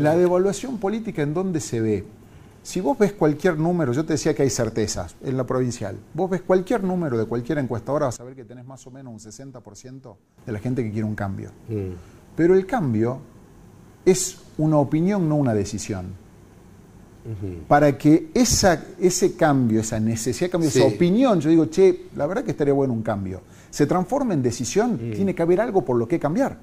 La, devaluación política en dónde se ve. Si vos ves cualquier número, yo te decía que hay certezas en la provincial, vos ves cualquier número de cualquier encuestadora, vas a ver que tenés más o menos un 60% de la gente que quiere un cambio. Mm. Pero el cambio es una opinión, no una decisión. Para que esa, ese cambio, esa necesidad de cambio, esa opinión, yo digo, che, la verdad que estaría bueno un cambio, se transforme en decisión, mm. tiene que haber algo por lo que cambiar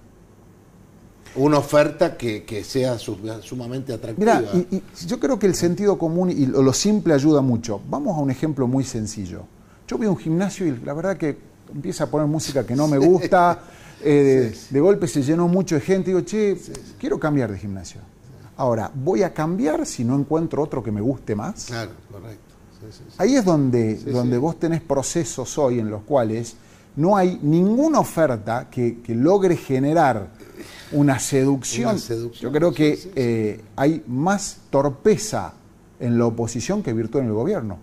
una oferta que, sea sumamente atractiva. mira y, yo creo que el sentido común y lo, simple ayuda mucho. Vamos a un ejemplo muy sencillo. Yo voy a un gimnasio y la verdad que empieza a poner música que no me gusta, eh, de golpe se llenó mucho de gente, digo, che, quiero cambiar de gimnasio. Ahora, voy a cambiar si no encuentro otro que me guste más. Claro, correcto. Ahí es donde, donde vos tenés procesos hoy en los cuales no hay ninguna oferta que, que logre generar una seducción. Yo creo que eh, hay más torpeza en la oposición que virtud en el gobierno.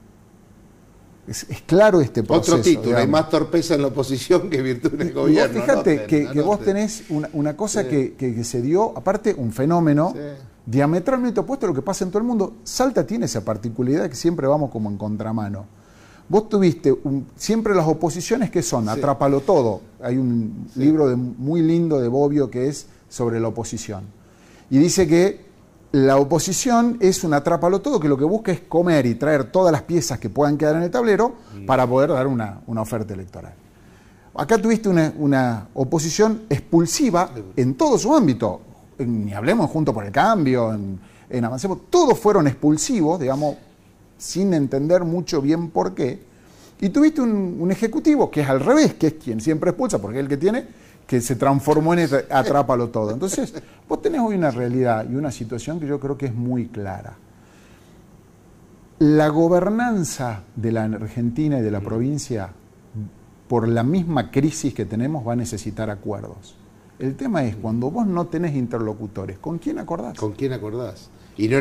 Es, claro este proceso. Otro título, hay más torpeza en la oposición que virtud en el gobierno. fíjate que, vos tenés una, cosa que, que, se dio, aparte, un fenómeno diametralmente opuesto a lo que pasa en todo el mundo. Salta tiene esa particularidad que siempre vamos como en contramano Vos tuviste siempre las oposiciones que son, atrápalo todo. Hay un libro muy lindo de Bobbio que es sobre la oposición. Y dice que la oposición es un atrápalo todo que lo que busca es comer y traer todas las piezas que puedan quedar en el tablero mm. para poder dar una, oferta electoral. Acá tuviste una, oposición expulsiva en todo su ámbito. Ni hablemos junto por el cambio, en, en Avancemos, todos fueron expulsivos, digamos, sin entender mucho bien por qué. Y tuviste un, ejecutivo que es al revés, que es quien siempre expulsa, porque es el que tiene, que se transformó en este, atrápalo todo. Entonces, vos tenés hoy una realidad y una situación que yo creo que es muy clara. La gobernanza de la Argentina y de la provincia, por la misma crisis que tenemos, va a necesitar acuerdos. El tema es cuando vos no tenés interlocutores, ¿con quién acordás? ¿Con quién acordás? Y no